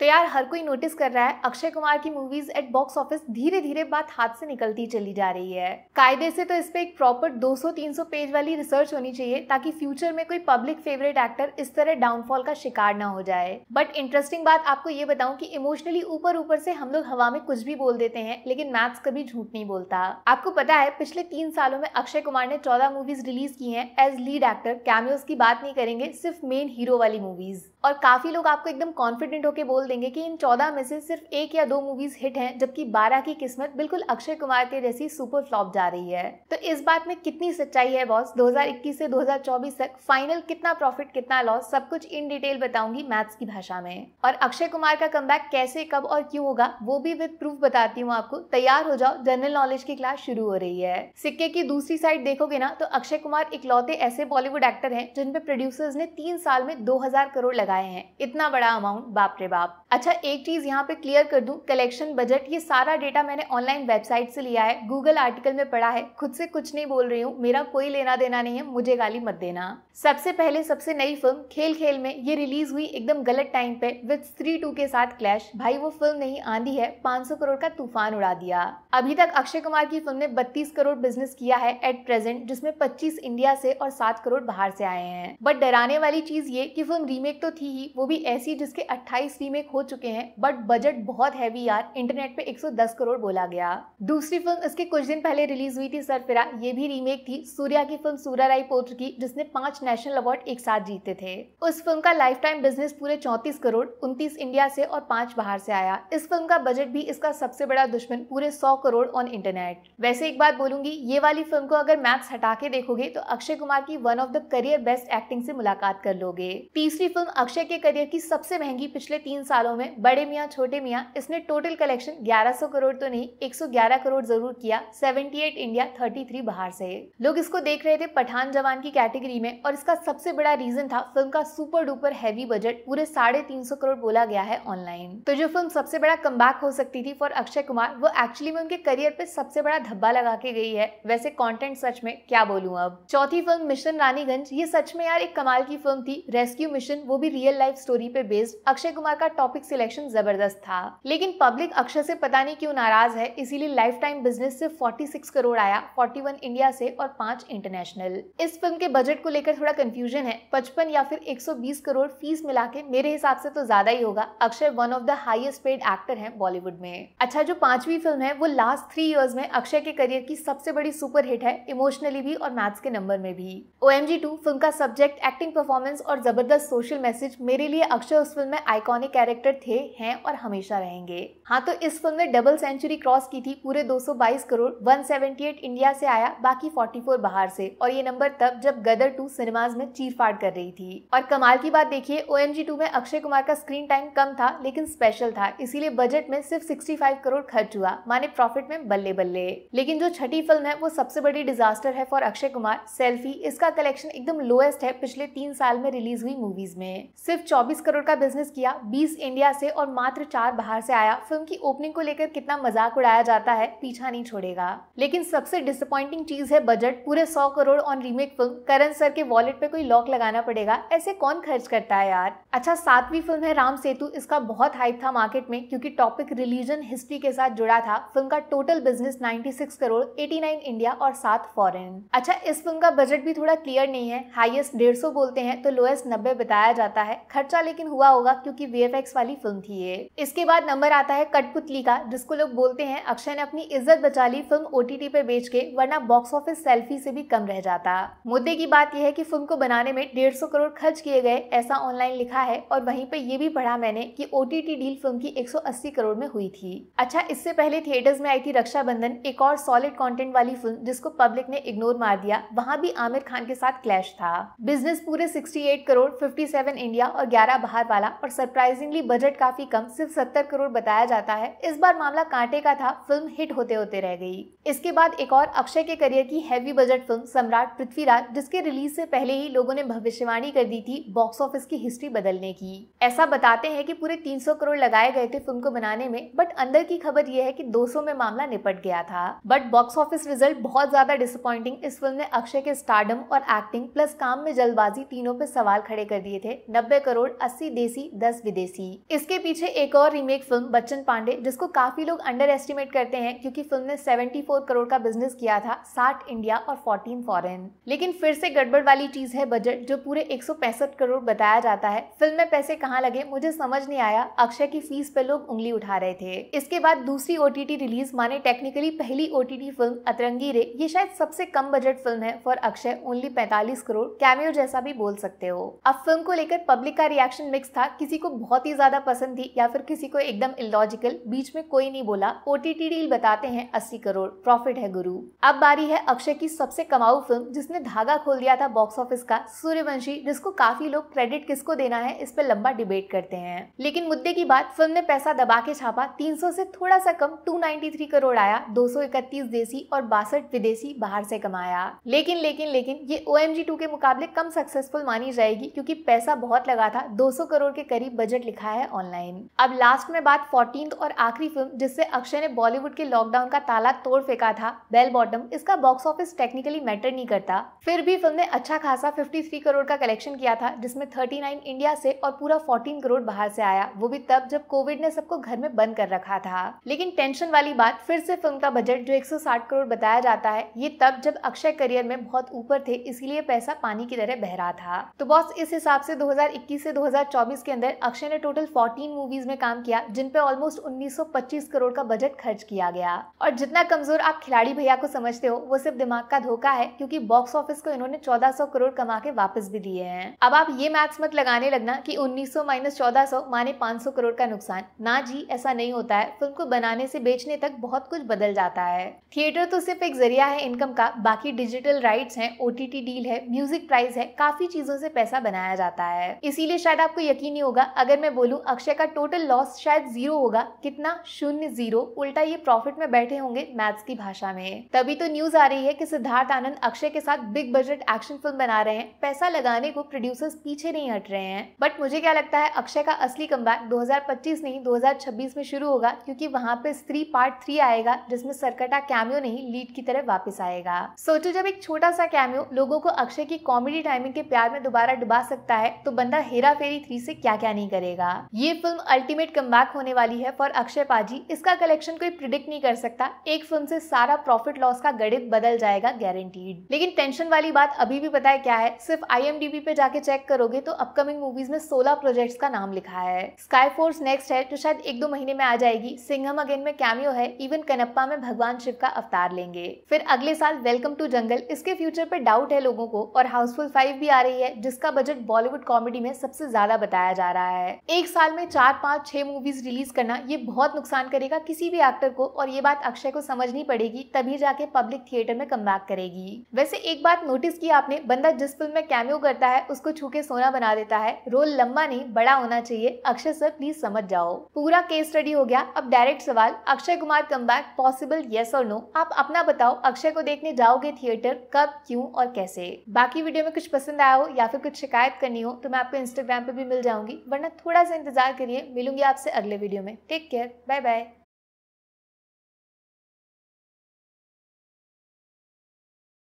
तो यार हर कोई नोटिस कर रहा है अक्षय कुमार की मूवीज एट बॉक्स ऑफिस धीरे धीरे बात हाथ से निकलती चली जा रही है कायदे से तो इस पे एक प्रॉपर 200-300 पेज वाली रिसर्च होनी चाहिए ताकि फ्यूचर में कोई पब्लिक फेवरेट एक्टर इस तरह डाउनफॉल का शिकार ना हो जाए बट इंटरेस्टिंग बात आपको ये बताऊं कि इमोशनली ऊपर ऊपर से हम लोग हवा में कुछ भी बोल देते हैं लेकिन मैथ्स कभी झूठ नहीं बोलता आपको पता है पिछले तीन सालों में अक्षय कुमार ने चौदह मूवीज रिलीज की है एज लीड एक्टर कैमियोज की बात नहीं करेंगे सिर्फ मेन हीरो वाली मूवीज और काफी लोग आपको एकदम कॉन्फिडेंट होकर बोल देंगे कि इन चौदह में से सिर्फ एक या दो मूवीज हिट हैं जबकि बारह की किस्मत बिल्कुल अक्षय कुमार के जैसी सुपर फ्लॉप जा रही है तो इस बात में कितनी सच्चाई है बॉस 2021 से 2024 तक फाइनल कितना प्रॉफिट कितना लॉस सब कुछ इन डिटेल बताऊंगी मैथ्स की भाषा में और अक्षय कुमार का कम कैसे कब और क्यों होगा वो भी विद प्रूफ बताती हूँ आपको तैयार हो जाओ जनरल नॉलेज की क्लास शुरू हो रही है सिक्के की दूसरी साइड देखोगे ना तो अक्षय कुमार इकलौते ऐसे बॉलीवुड एक्टर हैं जिन पे प्रोड्यूसर्स ने तीन साल में दो करोड़ लगाए हैं इतना बड़ा अमाउंट बाप रे बाप अच्छा एक चीज़ यहाँ पे क्लियर कर दूँ कलेक्शन बजट ये सारा डेटा मैंने ऑनलाइन वेबसाइट से लिया है गूगल आर्टिकल में पढ़ा है खुद से कुछ नहीं बोल रही हूँ मेरा कोई लेना देना नहीं है मुझे गाली मत देना सबसे पहले सबसे नई फिल्म खेल खेल में ये रिलीज हुई एकदम गलत टाइम पे विद स्त्री टू के साथ क्लैश भाई वो फिल्म नहीं आंधी है 500 करोड़ का तूफान उड़ा दिया अभी तक अक्षय कुमार की फिल्म ने बत्तीस करोड़ बिजनेस किया है एट प्रेजेंट जिसमें पच्चीस इंडिया से और सात करोड़ बाहर से आए हैं बट डराने वाली चीज ये की फिल्म रीमेक तो थी ही वो भी ऐसी जिसके अट्ठाईस रीमेक हो चुके हैं बट बजट बहुत हैवी यार इंटरनेट पे 110 करोड़ बोला गया दूसरी फिल्म इसके कुछ दिन पहले रिलीज हुई थी सरफिरा ये भी रीमेक थी सूर्या की फिल्म सूरा राय पोत्र की जिसने पांच नेशनल अवार्ड एक साथ जीते थे उस फिल्म का लाइफ टाइम बिजनेस पूरे चौंतीस करोड़ उन्तीस इंडिया से और पांच बाहर से आया इस फिल्म का बजट भी इसका सबसे बड़ा दुश्मन पूरे सौ करोड़ ऑन इंटरनेट वैसे एक बात बोलूंगी ये वाली फिल्म को अगर मैथ्स हटा के देखोगे तो अक्षय कुमार की one of the career best acting से मुलाकात कर लोगे तीसरी फिल्म अक्षय के करियर की सबसे महंगी पिछले तीन सालों सालों में बड़े मियाँ छोटे मियाँ इसने टोटल कलेक्शन 1100 करोड़ तो नहीं 111 करोड़ जरूर किया 78 इंडिया 33 बाहर से लोग इसको देख रहे थे पठान जवान की कैटेगरी में और इसका सबसे बड़ा रीजन था फिल्म का सुपर डुपर हैवी बजट पूरे साढ़े तीन सौ करोड़ बोला गया है ऑनलाइन तो जो फिल्म सबसे बड़ा कम हो सकती थी फॉर अक्षय कुमार वो एक्चुअली में उनके करियर पे सबसे बड़ा धब्बा लगा के गई है वैसे कॉन्टेंट सच में क्या बोलूँ अब चौथी फिल्म मिशन रानीगंज ये सच में यार एक कमाल की फिल्म थी रेस्क्यू मिशन वो भी रियल लाइफ स्टोरी पे बेस्ड अक्षय कुमार का टॉपिक टॉपिक सिलेक्शन जबरदस्त था लेकिन पब्लिक अक्षर से पता नहीं क्यों नाराज है इसीलिए लाइफ टाइम बिजनेस से 46 करोड़ आया 41 इंडिया से और पांच इंटरनेशनल इस फिल्म के बजट को लेकर थोड़ा कंफ्यूजन है 55 या फिर 120 करोड़ फीस मिला के मेरे हिसाब से तो ज्यादा ही होगा Akshay one of the highest paid actor है बॉलीवुड में अच्छा जो पांचवी फिल्म है वो लास्ट थ्री ईयर्स में अक्षय के करियर की सबसे बड़ी सुपर हिट है इमोशनली भी और मैथ्स के नंबर में भी ओ एम फिल्म का सब्जेक्ट एक्टिंग परफॉर्मेंस और जबरदस्त सोशल मैसेज मेरे लिए अक्षय उस फिल्म में आइकॉनिक कैरेक्टर क्रिकेटर थे हैं और हमेशा रहेंगे हाँ तो इस फिल्म ने डबल सेंचुरी क्रॉस की थी पूरे 222 करोड़ 178 इंडिया से आया बाकी 44 बाहर से और ये नंबर तब जब गदर टू सिनेमाज में चीरफाड़ कर रही थी और कमाल की बात देखिए ओ एम में अक्षय कुमार का स्क्रीन टाइम कम था लेकिन स्पेशल था इसीलिए बजट में सिर्फ सिक्सटी करोड़ खर्च हुआ माने प्रॉफिट में बल्ले बल्ले लेकिन जो छठी फिल्म है वो सबसे बड़ी डिजास्टर है फॉर अक्षय कुमार सेल्फी इसका कलेक्शन एकदम लोएस्ट है पिछले तीन साल में रिलीज हुई मूवीज में सिर्फ चौबीस करोड़ का बिजनेस किया बीस इंडिया इंडिया से और मात्र चार बाहर से आया फिल्म की ओपनिंग को लेकर कितना मजाक उड़ाया जाता है पीछा नहीं छोड़ेगा लेकिन सबसे डिसअपॉइंटिंग चीज है बजट पूरे सौ crore on remake film Karan sir के वॉलेट पे कोई लॉक लगाना पड़ेगा ऐसे कौन खर्च करता है यार अच्छा सातवीं फिल्म है राम सेतु इसका बहुत हाइप था मार्केट में क्योंकि टॉपिक रिलीजन हिस्ट्री के साथ जुड़ा था फिल्म का टोटल बिजनेस 96 करोड़ 89 इंडिया और सात फॉरेन अच्छा इस फिल्म का बजट भी थोड़ा क्लियर नहीं है हाईएस्ट डेढ़ बोलते हैं तो लोएस्ट नब्बे बताया जाता है खर्चा लेकिन हुआ होगा क्योंकि वी वाली फिल्म थी ये इसके बाद नंबर आता है कठपुतली का जिसको लोग बोलते हैं अक्षय ने अपनी इज्जत बचा ली फिल्म टी पे बेच के वरना बॉक्स ऑफिस सेल्फी से भी कम रह जाता मुद्दे की बात यह है कि फिल्म को बनाने में डेढ़ करोड़ खर्च किए गए ऐसा ऑनलाइन लिखा है और वहीं पर यह भी पढ़ा मैंने की टी डील फिल्म की अस्सी करोड़ में हुई थी अच्छा इससे पहले थिएटर्स में आई थी रक्षाबंधन एक और सॉलिड कॉन्टेंट वाली फिल्म जिसको पब्लिक ने इग्नोर मार दिया वहाँ भी आमिर खान के साथ क्लैश था बिजनेस पूरे एट करोड़ सेवन इंडिया और ग्यारह बाहर वाला और सरप्राइजिंगली बजट काफ़ी कम सिर्फ सत्तर करोड़ बताया जाता है इस बार मामला कांटे का था फिल्म हिट होते होते रह गई इसके बाद एक और अक्षय के करियर की हैवी बजट फिल्म सम्राट पृथ्वीराज जिसके रिलीज से पहले ही लोगों ने भविष्यवाणी कर दी थी बॉक्स ऑफिस की हिस्ट्री बदलने की ऐसा बताते हैं कि पूरे 300 करोड़ लगाए गए थे फिल्म को बनाने में बट अंदर की खबर यह है कि 200 में मामला निपट गया था बट बॉक्स ऑफिस रिजल्ट बहुत ज्यादा डिसअपॉइंटिंग इस फिल्म ने अक्षय के स्टार्डम और एक्टिंग प्लस काम में जल्दबाजी तीनों पे सवाल खड़े कर दिए थे नब्बे करोड़ अस्सी देसी दस विदेशी इसके पीछे एक और रीमेक फिल्म बच्चन पांडे जिसको काफी लोग अंडर एस्टिमेट करते हैं क्योंकि फिल्म ने सेवेंटी करोड़ का बिजनेस किया था साठ इंडिया और फोर्टीन फॉरेन लेकिन फिर से गड़बड़ वाली चीज है बजट जो पूरे एक करोड़ बताया जाता है फिल्म में पैसे कहाँ लगे मुझे समझ नहीं आया अक्षय की फीस पे लोग उंगली उठा रहे थे इसके बाद दूसरी ओ रिलीज माने टेक्निकली पहली ओ फिल्म अतरंगी रे ये शायद सबसे कम बजट फिल्म है फॉर अक्षय ओनली पैंतालीस करोड़ कैमियो जैसा भी बोल सकते हो अब फिल्म को लेकर पब्लिक का रिएक्शन मिक्स था किसी को बहुत ही ज्यादा पसंद थी या फिर किसी को एकदम इलॉजिकल बीच में कोई नहीं बोला ओटीटी डील बताते हैं अस्सी करोड़ प्रॉफिट है गुरु अब बारी है अक्षय की सबसे कमाऊ फिल्म जिसने धागा खोल दिया था बॉक्स ऑफिस का सूर्यवंशी जिसको काफी लोग क्रेडिट किसको देना है इस पर लंबा डिबेट करते हैं लेकिन मुद्दे की बात फिल्म ने पैसा दबा के छापा 300 से थोड़ा सा कम 293 करोड़ आया दो देसी और बासठ विदेशी बाहर से कमाया लेकिन लेकिन लेकिन ये ओ एम के मुकाबले कम सक्सेसफुल मानी जाएगी क्योंकि पैसा बहुत लगा था 200 करोड़ के करीब बजट लिखा है ऑनलाइन अब लास्ट में बात फोर्टीन और आखिरी फिल्म जिससे अक्षय ने बॉलीवुड के लॉकडाउन का ताला तोड़ फेंका था बेल बॉटम इसका बॉक्स ऑफिस टेक्निकली मैटर नहीं करता फिर भी फिल्म ने अच्छा खासा 53 करोड़ का कलेक्शन किया था जिसमें 39 इंडिया से और पूरा 14 करोड़ बाहर से आया वो भी तब जब कोविड ने सबको घर में बंद कर रखा था लेकिन टेंशन वाली बात फिर से फिल्म का बजट जो एक करोड़ बताया जाता है ये तब जब अक्षय करियर में बहुत ऊपर थे इसीलिए पैसा पानी की तरह बह रहा था तो बॉस इस हिसाब से दो से दो के अंदर अक्षय ने टोटल फोर्टीन मूवीज में काम किया जिनपे ऑलमोस्ट उन्नीस करोड़ का बजट खर्च किया गया और जितना कमजोर जरूर आप खिलाड़ी भैया को समझते हो वो सिर्फ दिमाग का धोखा है क्योंकि बॉक्स ऑफिस को इन्होंने 1400 करोड़ कमा के वापस भी दिए हैं अब आप ये मैथ्स मत लगाने लगना कि 1900 माइनस चौदह माने 500 करोड़ का नुकसान ना जी ऐसा नहीं होता है फिल्म को बनाने से बेचने तक बहुत कुछ बदल जाता है थिएटर तो सिर्फ एक जरिया है इनकम का बाकी डिजिटल राइट्स हैं ओटीटी डील है म्यूजिक प्राइस है काफी चीजों से पैसा बनाया जाता है इसीलिए शायद आपको यकीन नहीं होगा अगर मैं बोलूँ अक्षय का टोटल लॉस शायद जीरो होगा कितना शून्य जीरो उल्टा ये प्रॉफिट में बैठे होंगे मैथ्स सस्ती भाषा में तभी तो न्यूज आ रही है कि सिद्धार्थ आनंद अक्षय के साथ बिग बजट एक्शन फिल्म बना रहे हैं पैसा लगाने को प्रोड्यूसर्स पीछे नहीं हट रहे हैं बट मुझे क्या लगता है अक्षय का असली कम बैक नहीं दो में शुरू होगा क्योंकि वहाँ पे स्त्री पार्ट थ्री आएगा जिसमें सरकटा कैमियो नहीं लीड की तरह वापस आएगा सोचो जब एक छोटा सा कैमियो लोगों को अक्षय की कॉमेडी टाइमिंग के प्यार में दोबारा डुबा सकता है तो बंदा हेरा फेरी थ्री से क्या क्या नहीं करेगा ये फिल्म अल्टीमेट कम होने वाली है फॉर अक्षय पाजी इसका कलेक्शन कोई प्रिडिक्ट नहीं कर सकता एक फिल्म से सारा प्रॉफिट लॉस का गणित बदल जाएगा गारंटीड लेकिन टेंशन वाली बात अभी भी पता है क्या है सिर्फ आई पे जाके चेक करोगे तो अपकमिंग मूवीज में सोलह प्रोजेक्ट्स का नाम लिखा है स्काई फोर्स नेक्स्ट है जो तो शायद एक दो महीने में आ जाएगी सिंघम अगेन में कैमियो है इवन कनप्पा में भगवान शिव का अवतार लेंगे फिर अगले साल वेलकम टू जंगल इसके फ्यूचर पे डाउट है लोगों को और हाउसफुल फाइव भी आ रही है जिसका बजट बॉलीवुड कॉमेडी में सबसे ज्यादा बताया जा रहा है एक साल में चार पाँच छह मूवीज रिलीज करना ये बहुत नुकसान करेगा किसी भी एक्टर को और ये बात अक्षय को समझ नहीं पड़ेगी तभी जाके पब्लिक थिएटर में कम करेगी वैसे एक बात नोटिस की आपने बंदा जिस फिल्म में कैमियो करता है उसको छू के सोना बना देता है रोल लंबा नहीं बड़ा होना चाहिए अक्षय सर प्लीज समझ जाओ पूरा केस स्टडी हो गया अब डायरेक्ट सवाल Akshay Kumar come possible yes और नो आप अपना बताओ अक्षय को देखने जाओगे थिएटर कब क्यूँ और कैसे बाकी वीडियो में कुछ पसंद आया हो या फिर कुछ शिकायत करनी हो तो मैं आपको इंस्टाग्राम पे भी मिल जाऊंगी वरना थोड़ा सा इंतजार करिए मिलूंगी आपसे अगले वीडियो में टेक केयर बाय बाय